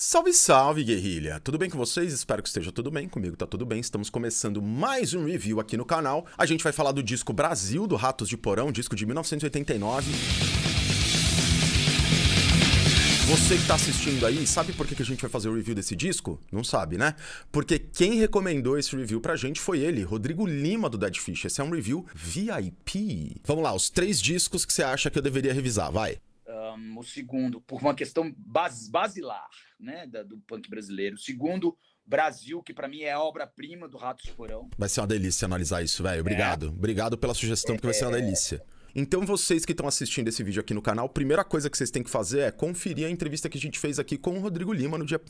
Salve, salve, guerrilha! Tudo bem com vocês? Espero que esteja tudo bem. Comigo tá tudo bem. Estamos começando mais um review aqui no canal. A gente vai falar do disco Brasil, do Ratos de Porão, disco de 1989. Você que tá assistindo aí, sabe por que, a gente vai fazer o review desse disco? Não sabe, né? Porque quem recomendou esse review pra gente foi ele, Rodrigo Lima do Dead Fish. Esse é um review VIP. Vamos lá, os três discos que você acha que eu deveria revisar, vai. Um, o segundo, por uma questão bas, basilar né, da, do punk brasileiro. O segundo, Brasil, que para mim é obra-prima do Ratos Porão. Vai ser uma delícia analisar isso, velho. Obrigado. É. Obrigado pela sugestão, porque vai ser uma é. delícia. Então vocês que estão assistindo esse vídeo aqui no canal, primeira coisa que vocês têm que fazer é conferir a entrevista que a gente fez aqui com o Rodrigo Lima no dia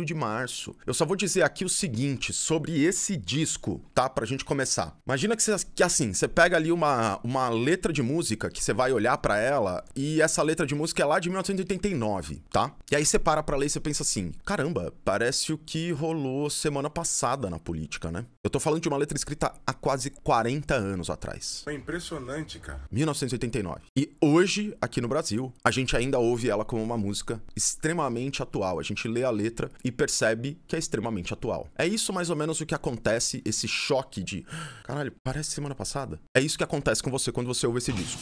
1 de março. Eu só vou dizer aqui o seguinte sobre esse disco, tá? Pra gente começar. Imagina que, cê, que assim, você pega ali uma, uma letra de música que você vai olhar para ela e essa letra de música é lá de 1989, tá? E aí você para pra ler e você pensa assim: caramba, parece o que rolou semana passada na política, né? Eu tô falando de uma letra escrita há quase 40 anos atrás. É impressionante, cara. 1989. E hoje, aqui no Brasil, a gente ainda ouve ela como uma música extremamente atual. A gente lê a letra e percebe que é extremamente atual. É isso mais ou menos o que acontece, esse choque de caralho, parece semana passada. É isso que acontece com você quando você ouve esse disco.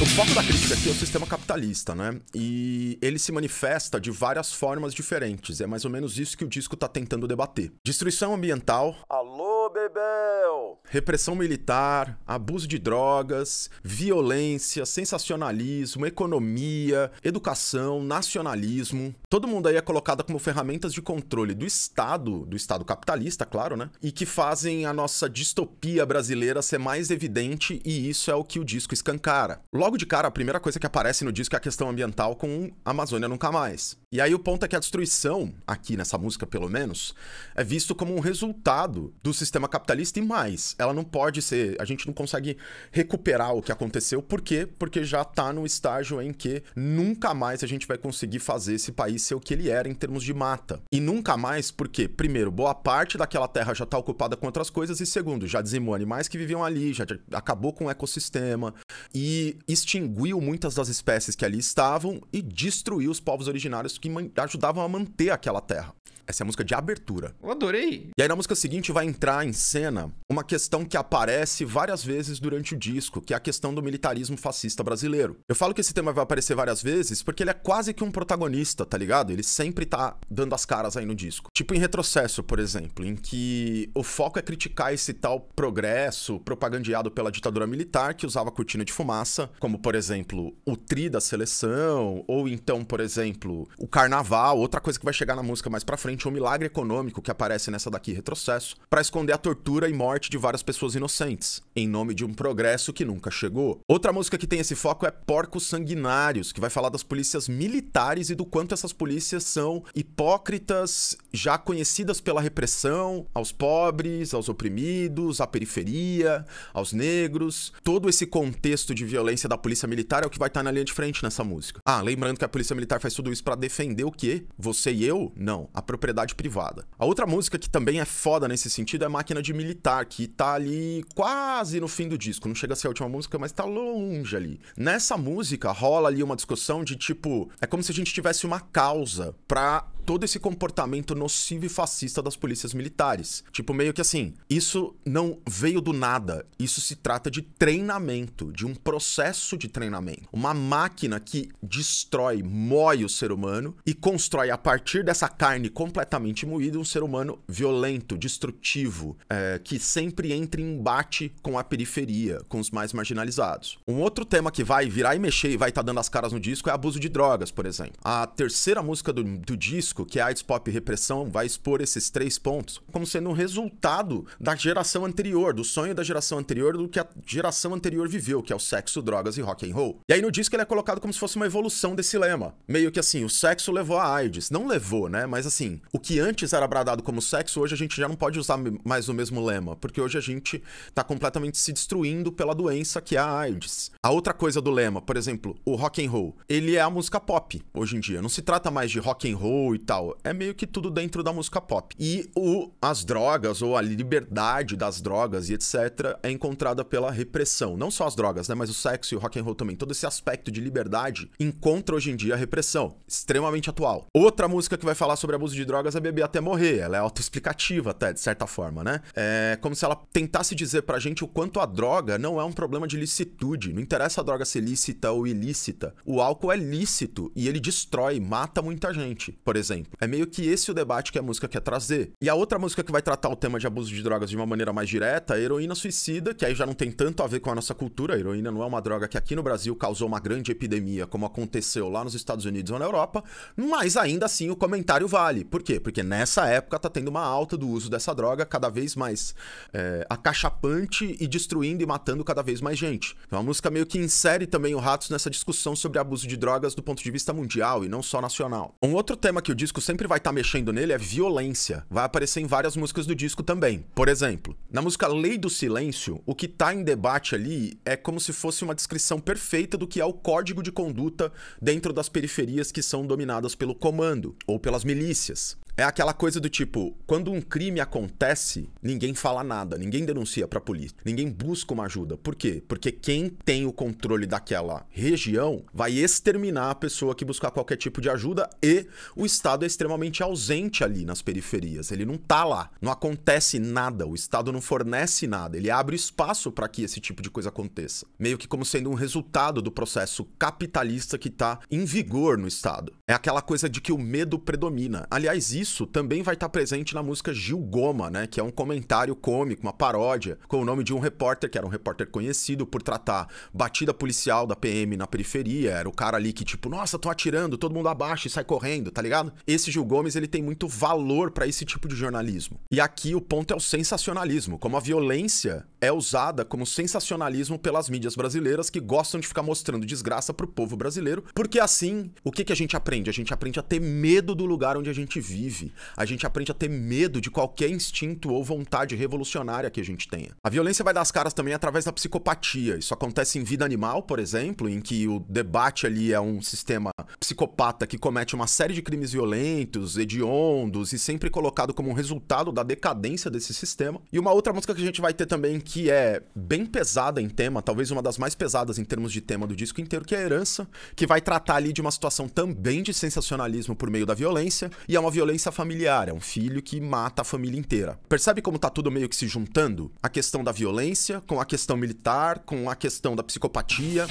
O foco da crítica aqui é o sistema capitalista, né? E ele se manifesta de várias formas diferentes. É mais ou menos isso que o disco tá tentando debater. Destruição ambiental. Alô Bebel! Repressão militar, abuso de drogas, violência, sensacionalismo, economia, educação, nacionalismo. Todo mundo aí é colocado como ferramentas de controle do Estado, do Estado capitalista, claro, né? E que fazem a nossa distopia brasileira ser mais evidente e isso é o que o disco escancara. Logo de cara, a primeira coisa que aparece no disco é a questão ambiental com Amazônia Nunca Mais. E aí o ponto é que a destruição, aqui nessa música pelo menos, é visto como um resultado do sistema sistema capitalista e mais. Ela não pode ser. A gente não consegue recuperar o que aconteceu. Por quê? Porque já está no estágio em que nunca mais a gente vai conseguir fazer esse país ser o que ele era em termos de mata. E nunca mais, porque, primeiro, boa parte daquela terra já está ocupada com outras coisas, e segundo, já dizimou animais que viviam ali, já acabou com o ecossistema e extinguiu muitas das espécies que ali estavam e destruiu os povos originários que ajudavam a manter aquela terra. Essa é a música de abertura. Eu adorei. E aí na música seguinte vai entrar em cena uma questão que aparece várias vezes durante o disco, que é a questão do militarismo fascista brasileiro. Eu falo que esse tema vai aparecer várias vezes porque ele é quase que um protagonista, tá ligado? Ele sempre tá dando as caras aí no disco. Tipo em Retrocesso, por exemplo, em que o foco é criticar esse tal progresso propagandeado pela ditadura militar que usava cortina de fumaça, como por exemplo, o tri da seleção, ou então, por exemplo, o carnaval, outra coisa que vai chegar na música mais para frente frente milagre econômico que aparece nessa daqui retrocesso, para esconder a tortura e morte de várias pessoas inocentes, em nome de um progresso que nunca chegou. Outra música que tem esse foco é Porcos Sanguinários, que vai falar das polícias militares e do quanto essas polícias são hipócritas, já conhecidas pela repressão aos pobres, aos oprimidos, à periferia, aos negros. Todo esse contexto de violência da polícia militar é o que vai estar tá na linha de frente nessa música. Ah, lembrando que a polícia militar faz tudo isso para defender o quê? Você e eu? Não. A propriedade propriedade privada. A outra música que também é foda nesse sentido é Máquina de Militar, que tá ali quase no fim do disco. Não chega a ser a última música, mas tá longe ali. Nessa música rola ali uma discussão de tipo, é como se a gente tivesse uma causa pra todo esse comportamento nocivo e fascista das polícias militares. Tipo, meio que assim, isso não veio do nada. Isso se trata de treinamento, de um processo de treinamento. Uma máquina que destrói, moe o ser humano e constrói a partir dessa carne completamente moída um ser humano violento, destrutivo, é, que sempre entra em embate com a periferia, com os mais marginalizados. Um outro tema que vai virar e mexer e vai estar tá dando as caras no disco é abuso de drogas, por exemplo. A terceira música do, do disco que é AIDS Pop Repressão, vai expor esses três pontos como sendo um resultado da geração anterior, do sonho da geração anterior, do que a geração anterior viveu, que é o sexo, drogas e rock and roll. E aí no disco ele é colocado como se fosse uma evolução desse lema. Meio que assim, o sexo levou a AIDS. Não levou, né? Mas assim, o que antes era bradado como sexo, hoje a gente já não pode usar mais o mesmo lema, porque hoje a gente tá completamente se destruindo pela doença que é a AIDS. A outra coisa do lema, por exemplo, o rock and roll, ele é a música pop hoje em dia. Não se trata mais de rock and roll e tal. É meio que tudo dentro da música pop. E o, as drogas, ou a liberdade das drogas e etc., é encontrada pela repressão. Não só as drogas, né? Mas o sexo e o rock and roll também. Todo esse aspecto de liberdade encontra hoje em dia a repressão. Extremamente atual. Outra música que vai falar sobre abuso de drogas é Beber Até Morrer. Ela é autoexplicativa até, de certa forma, né? É como se ela tentasse dizer pra gente o quanto a droga não é um problema de licitude. Não interessa a droga ser lícita ou ilícita. O álcool é lícito e ele destrói, mata muita gente. Por exemplo, exemplo. É meio que esse o debate que a música quer trazer. E a outra música que vai tratar o tema de abuso de drogas de uma maneira mais direta é Heroína Suicida, que aí já não tem tanto a ver com a nossa cultura. A heroína não é uma droga que aqui no Brasil causou uma grande epidemia, como aconteceu lá nos Estados Unidos ou na Europa, mas ainda assim o comentário vale. Por quê? Porque nessa época tá tendo uma alta do uso dessa droga cada vez mais é, acachapante e destruindo e matando cada vez mais gente. Então a música meio que insere também o Ratos nessa discussão sobre abuso de drogas do ponto de vista mundial e não só nacional. Um outro tema que o disco sempre vai estar tá mexendo nele é violência. Vai aparecer em várias músicas do disco também. Por exemplo, na música Lei do Silêncio, o que está em debate ali é como se fosse uma descrição perfeita do que é o código de conduta dentro das periferias que são dominadas pelo comando ou pelas milícias. É aquela coisa do tipo, quando um crime acontece, ninguém fala nada, ninguém denuncia para a polícia, ninguém busca uma ajuda. Por quê? Porque quem tem o controle daquela região vai exterminar a pessoa que buscar qualquer tipo de ajuda e o Estado é extremamente ausente ali nas periferias. Ele não tá lá, não acontece nada, o Estado não fornece nada, ele abre espaço para que esse tipo de coisa aconteça. Meio que como sendo um resultado do processo capitalista que tá em vigor no Estado. É aquela coisa de que o medo predomina. Aliás, isso isso também vai estar tá presente na música Gil Goma, né? Que é um comentário cômico, uma paródia, com o nome de um repórter, que era um repórter conhecido por tratar batida policial da PM na periferia. Era o cara ali que, tipo, nossa, tô atirando, todo mundo abaixa e sai correndo, tá ligado? Esse Gil Gomes, ele tem muito valor para esse tipo de jornalismo. E aqui o ponto é o sensacionalismo, como a violência é usada como sensacionalismo pelas mídias brasileiras que gostam de ficar mostrando desgraça pro povo brasileiro, porque assim, o que, que a gente aprende? A gente aprende a ter medo do lugar onde a gente vive, a gente aprende a ter medo de qualquer instinto ou vontade revolucionária que a gente tenha. A violência vai dar as caras também através da psicopatia, isso acontece em vida animal, por exemplo, em que o debate ali é um sistema psicopata que comete uma série de crimes violentos, hediondos e sempre colocado como resultado da decadência desse sistema. E uma outra música que a gente vai ter também que é bem pesada em tema, talvez uma das mais pesadas em termos de tema do disco inteiro, que é a herança, que vai tratar ali de uma situação também de sensacionalismo por meio da violência, e é uma violência familiar, é um filho que mata a família inteira. Percebe como tá tudo meio que se juntando? A questão da violência, com a questão militar, com a questão da psicopatia.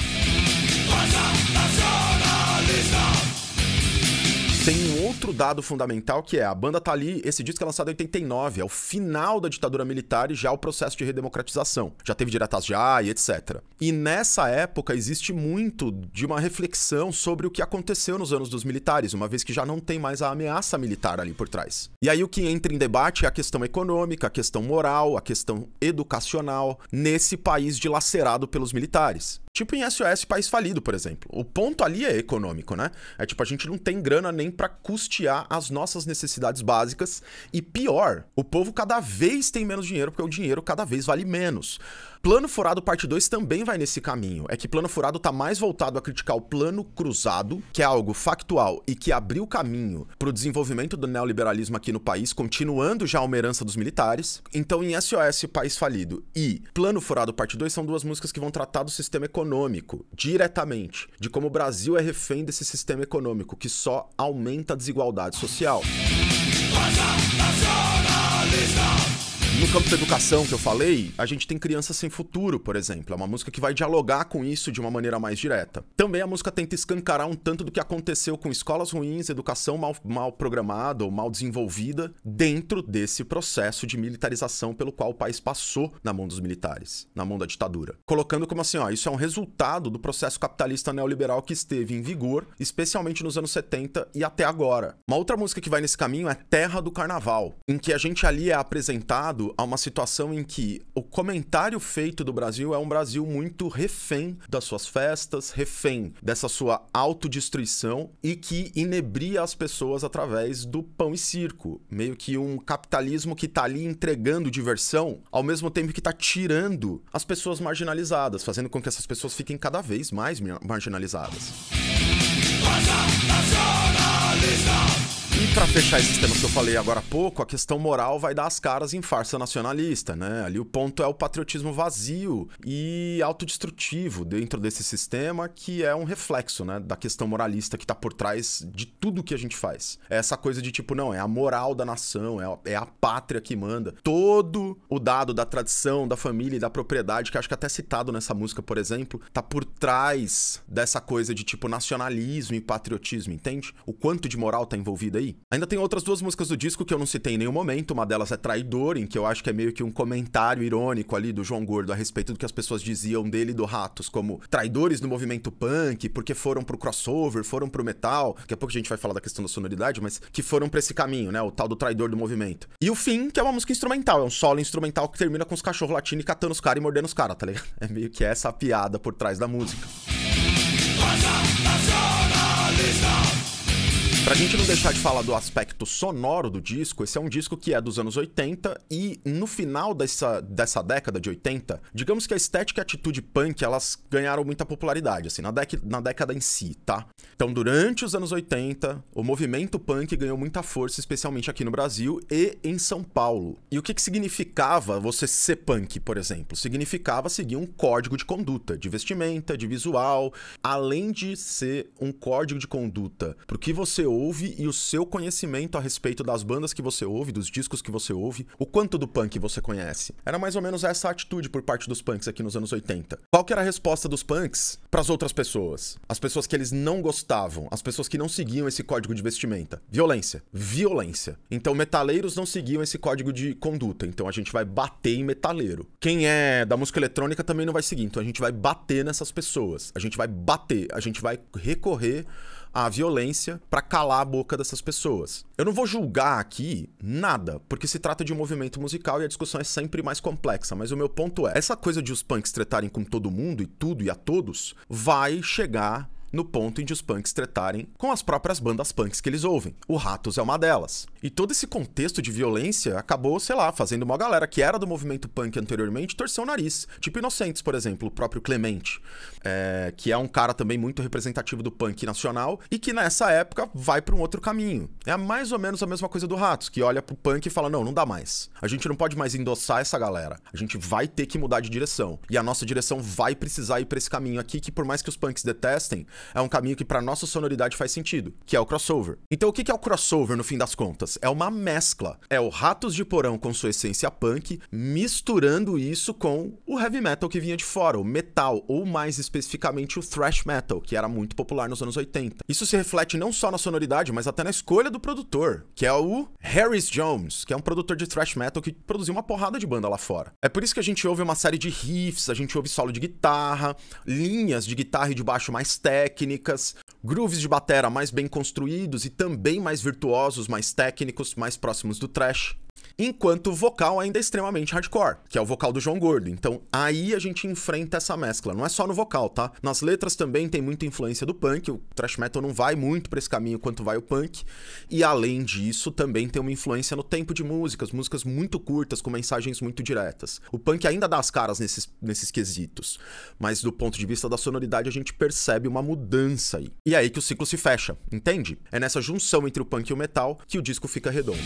Tem um outro dado fundamental que é a banda tá ali, esse disco é lançado em 89, é o final da ditadura militar e já é o processo de redemocratização. Já teve diretas já e etc. E nessa época existe muito de uma reflexão sobre o que aconteceu nos anos dos militares, uma vez que já não tem mais a ameaça militar ali por trás. E aí o que entra em debate é a questão econômica, a questão moral, a questão educacional nesse país dilacerado pelos militares. Tipo em SOS País Falido, por exemplo. O ponto ali é econômico, né? É tipo, a gente não tem grana nem para custear as nossas necessidades básicas. E pior, o povo cada vez tem menos dinheiro, porque o dinheiro cada vez vale menos. Plano Furado Parte 2 também vai nesse caminho. É que Plano Furado tá mais voltado a criticar o plano cruzado, que é algo factual e que abriu caminho pro desenvolvimento do neoliberalismo aqui no país, continuando já a herança dos militares. Então, em SOS País Falido e Plano Furado Parte 2 são duas músicas que vão tratar do sistema econômico econômico, diretamente, de como o Brasil é refém desse sistema econômico que só aumenta a desigualdade social. No campo da educação que eu falei, a gente tem Crianças Sem Futuro, por exemplo. É uma música que vai dialogar com isso de uma maneira mais direta. Também a música tenta escancarar um tanto do que aconteceu com escolas ruins, educação mal, mal programada ou mal desenvolvida dentro desse processo de militarização pelo qual o país passou na mão dos militares, na mão da ditadura. Colocando como assim, ó, isso é um resultado do processo capitalista neoliberal que esteve em vigor, especialmente nos anos 70 e até agora. Uma outra música que vai nesse caminho é Terra do Carnaval, em que a gente ali é apresentado a uma situação em que o comentário feito do Brasil é um Brasil muito refém das suas festas, refém dessa sua autodestruição e que inebria as pessoas através do pão e circo. Meio que um capitalismo que tá ali entregando diversão ao mesmo tempo que tá tirando as pessoas marginalizadas, fazendo com que essas pessoas fiquem cada vez mais marginalizadas. Passa, nacionalista. E para fechar esse sistema que eu falei agora há pouco, a questão moral vai dar as caras em farsa nacionalista, né? Ali o ponto é o patriotismo vazio e autodestrutivo dentro desse sistema que é um reflexo, né, da questão moralista que tá por trás de tudo que a gente faz. É essa coisa de tipo, não, é a moral da nação, é a, é a pátria que manda. Todo o dado da tradição, da família e da propriedade, que acho que até citado nessa música, por exemplo, tá por trás dessa coisa de tipo nacionalismo e patriotismo, entende? O quanto de moral tá envolvido aí? Ainda tem outras duas músicas do disco que eu não citei em nenhum momento. Uma delas é Traidor, em que eu acho que é meio que um comentário irônico ali do João Gordo a respeito do que as pessoas diziam dele e do Ratos, como traidores do movimento punk, porque foram pro crossover, foram pro metal. Daqui a pouco a gente vai falar da questão da sonoridade, mas que foram pra esse caminho, né? O tal do traidor do movimento. E o fim, que é uma música instrumental, é um solo instrumental que termina com os cachorros latindo e catando os caras e mordendo os caras, tá ligado? É meio que essa a piada por trás da música. Passa, nacionalista. Pra gente não deixar de falar do aspecto sonoro do disco, esse é um disco que é dos anos 80 e no final dessa, dessa década de 80, digamos que a estética e a atitude punk, elas ganharam muita popularidade, assim, na, dec na década em si, tá? Então, durante os anos 80, o movimento punk ganhou muita força, especialmente aqui no Brasil e em São Paulo. E o que, que significava você ser punk, por exemplo? Significava seguir um código de conduta, de vestimenta, de visual, além de ser um código de conduta pro que você ouve ouve e o seu conhecimento a respeito das bandas que você ouve, dos discos que você ouve, o quanto do punk você conhece. Era mais ou menos essa atitude por parte dos punks aqui nos anos 80. Qual que era a resposta dos punks para as outras pessoas? As pessoas que eles não gostavam, as pessoas que não seguiam esse código de vestimenta. Violência, violência. Então metaleiros não seguiam esse código de conduta, então a gente vai bater em metaleiro. Quem é da música eletrônica também não vai seguir, então a gente vai bater nessas pessoas. A gente vai bater, a gente vai recorrer a violência para calar a boca dessas pessoas. Eu não vou julgar aqui nada, porque se trata de um movimento musical e a discussão é sempre mais complexa, mas o meu ponto é, essa coisa de os punks tretarem com todo mundo e tudo e a todos vai chegar no ponto em que os punks tretarem com as próprias bandas punks que eles ouvem. O Ratos é uma delas. E todo esse contexto de violência acabou, sei lá, fazendo uma galera que era do movimento punk anteriormente torcer o nariz. Tipo Inocentes, por exemplo, o próprio Clemente, é, que é um cara também muito representativo do punk nacional e que nessa época vai para um outro caminho. É mais ou menos a mesma coisa do Ratos, que olha pro punk e fala: não, não dá mais. A gente não pode mais endossar essa galera. A gente vai ter que mudar de direção. E a nossa direção vai precisar ir pra esse caminho aqui, que por mais que os punks detestem, é um caminho que para nossa sonoridade faz sentido, que é o crossover. Então o que é o crossover no fim das contas? É uma mescla. É o Ratos de Porão com sua essência punk, misturando isso com o heavy metal que vinha de fora, o metal, ou mais especificamente o thrash metal, que era muito popular nos anos 80. Isso se reflete não só na sonoridade, mas até na escolha do produtor, que é o Harris Jones, que é um produtor de thrash metal que produziu uma porrada de banda lá fora. É por isso que a gente ouve uma série de riffs, a gente ouve solo de guitarra, linhas de guitarra e de baixo mais técnicas, técnicas, grooves de batera mais bem construídos e também mais virtuosos, mais técnicos, mais próximos do trash. Enquanto o vocal ainda é extremamente hardcore, que é o vocal do João Gordo. Então aí a gente enfrenta essa mescla. Não é só no vocal, tá? Nas letras também tem muita influência do punk. O thrash metal não vai muito para esse caminho quanto vai o punk. E além disso, também tem uma influência no tempo de músicas, músicas muito curtas, com mensagens muito diretas. O punk ainda dá as caras nesses, nesses quesitos, mas do ponto de vista da sonoridade a gente percebe uma mudança aí. E é aí que o ciclo se fecha, entende? É nessa junção entre o punk e o metal que o disco fica redondo.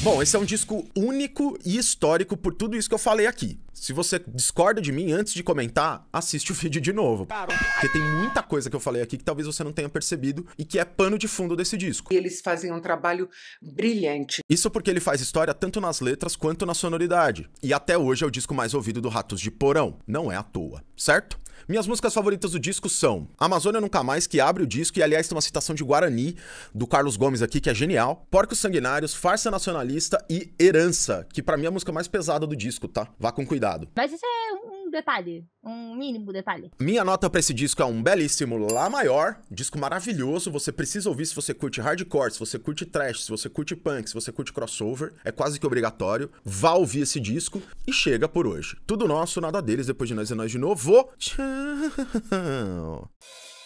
Bom, esse é um disco único e histórico por tudo isso que eu falei aqui. Se você discorda de mim antes de comentar, assiste o vídeo de novo. Porque tem muita coisa que eu falei aqui que talvez você não tenha percebido e que é pano de fundo desse disco. Eles fazem um trabalho brilhante. Isso porque ele faz história tanto nas letras quanto na sonoridade. E até hoje é o disco mais ouvido do Ratos de Porão. Não é à toa, certo? Minhas músicas favoritas do disco são Amazônia Nunca Mais, que abre o disco, e aliás tem uma citação de Guarani, do Carlos Gomes aqui, que é genial. Porcos Sanguinários, Farsa Nacionalista e Herança, que para mim é a música mais pesada do disco, tá? Vá com cuidado. Mas isso é um detalhe, um mínimo detalhe. Minha nota para esse disco é um belíssimo Lá maior, disco maravilhoso, você precisa ouvir se você curte hardcore, se você curte trash, se você curte punk, se você curte crossover, é quase que obrigatório. Vá ouvir esse disco e chega por hoje. Tudo nosso, nada deles, depois de nós é nós de novo. Tchau!